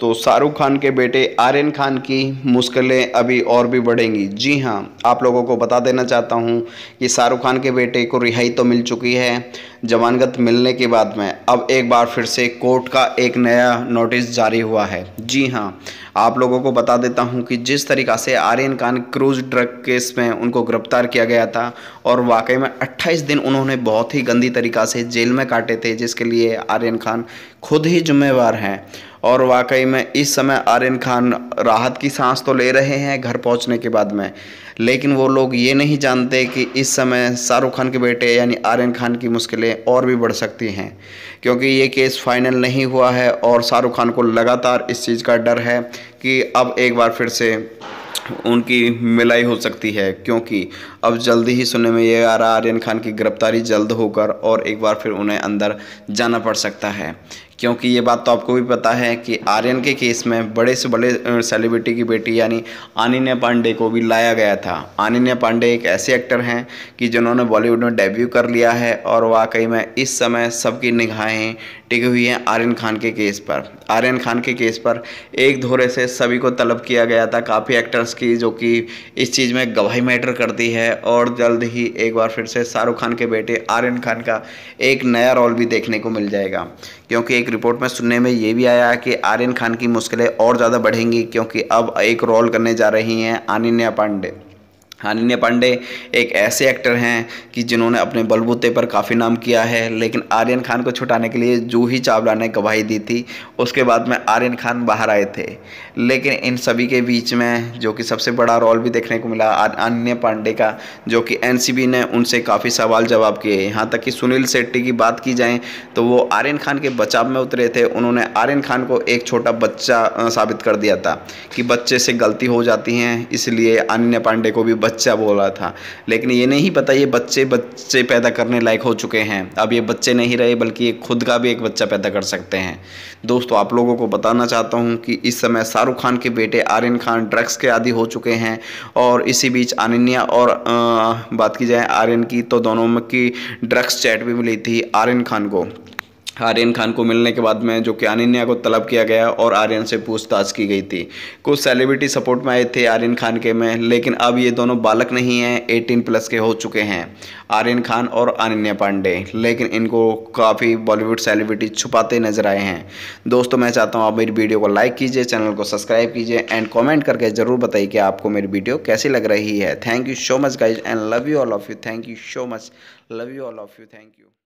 तो शाहरुख खान के बेटे आर्यन खान की मुश्किलें अभी और भी बढ़ेंगी जी हाँ आप लोगों को बता देना चाहता हूँ कि शाहरुख खान के बेटे को रिहाई तो मिल चुकी है जमानत मिलने के बाद में अब एक बार फिर से कोर्ट का एक नया नोटिस जारी हुआ है जी हाँ आप लोगों को बता देता हूँ कि जिस तरीक़ा से Aryan Khan cruise drug case में उनको गिरफ्तार किया गया था और वाकई में 28 दिन उन्होंने बहुत ही गंदी तरीक़ा से जेल में काटे थे जिसके लिए आर्यन खान खुद ही जिम्मेवार हैं और वाकई में इस समय आर्यन खान राहत की सांस तो ले रहे हैं घर पहुंचने के बाद में लेकिन वो लोग ये नहीं जानते कि इस समय शाहरुख खान के बेटे यानी आर्यन खान की मुश्किलें चीज़ें और भी बढ़ सकती हैं क्योंकि ये केस फाइनल नहीं हुआ है और शाहरुख खान को लगातार इस चीज़ का डर है कि अब एक बार फिर से उनकी मिलाई हो सकती है क्योंकि अब जल्दी ही सुनने में ये आ रहा आर्यन खान की गिरफ्तारी जल्द होकर और एक बार फिर उन्हें अंदर जाना पड़ सकता है क्योंकि ये बात तो आपको भी पता है कि आर्यन के केस में बड़े से बड़े सेलिब्रिटी की बेटी यानी आनिन्या पांडे को भी लाया गया था आनिन्या पांडे एक ऐसे एक्टर हैं कि जिन्होंने बॉलीवुड में डेब्यू कर लिया है और वाकई में इस समय सबकी निगाहें टिकी हुई हैं आर्यन खान के केस पर आर्यन खान के केस पर एक धोरे से सभी को तलब किया गया था काफ़ी एक्टर एक्टर्स की जो कि इस चीज़ में गवाही मैटर करती है और जल्द ही एक बार फिर से शाहरुख खान के बेटे आर्यन खान का एक नया रोल भी देखने को मिल जाएगा क्योंकि एक रिपोर्ट में सुनने में ये भी आया कि आर्यन खान की मुश्किलें और ज़्यादा बढ़ेंगी क्योंकि अब एक रोल करने जा रही हैं अनन्या पांडे अनन्या पांडे एक ऐसे एक्टर हैं कि जिन्होंने अपने बलबूते पर काफ़ी नाम किया है लेकिन आर्यन खान को छुटाने के लिए जूही चावला ने गवाही दी थी उसके बाद में आर्यन खान बाहर आए थे लेकिन इन सभी के बीच में जो कि सबसे बड़ा रोल भी देखने को मिला अनन्या पांडे का जो कि एन ने उनसे काफ़ी सवाल जवाब किए यहाँ तक कि सुनील शेट्टी की बात की जाए तो वो आर्यन खान के बचाव में उतरे थे उन्होंने आर्यन खान को एक छोटा बच्चा साबित कर दिया था कि बच्चे से गलती हो जाती हैं इसलिए अनन्या पांडे को भी बच्चा बोल रहा था लेकिन ये नहीं पता ये बच्चे बच्चे पैदा करने लायक हो चुके हैं अब ये बच्चे नहीं रहे बल्कि ये खुद का भी एक बच्चा पैदा कर सकते हैं दोस्तों आप लोगों को बताना चाहता हूँ कि इस समय शाहरुख खान के बेटे आर्यन खान ड्रग्स के आदि हो चुके हैं और इसी बीच अनन्या और आ, बात की जाए आर्यन की तो दोनों में की ड्रग्स चैट भी मिली थी आर्यन खान को आर्यन खान को मिलने के बाद में जो कि अनिन्या को तलब किया गया और आर्यन से पूछताछ की गई थी कुछ सेलिब्रिटी सपोर्ट में आए थे आर्यन खान के में लेकिन अब ये दोनों बालक नहीं हैं 18 प्लस के हो चुके हैं आर्यन खान और अनन्या पांडे लेकिन इनको काफ़ी बॉलीवुड सेलिब्रिटी छुपाते नजर आए हैं दोस्तों मैं चाहता हूँ आप मेरी वीडियो को लाइक कीजिए चैनल को सब्सक्राइब कीजिए एंड कॉमेंट करके ज़रूर बताइए कि आपको मेरी वीडियो कैसी लग रही है thank you so much guys and love you all of you thank you so much love you all of you thank you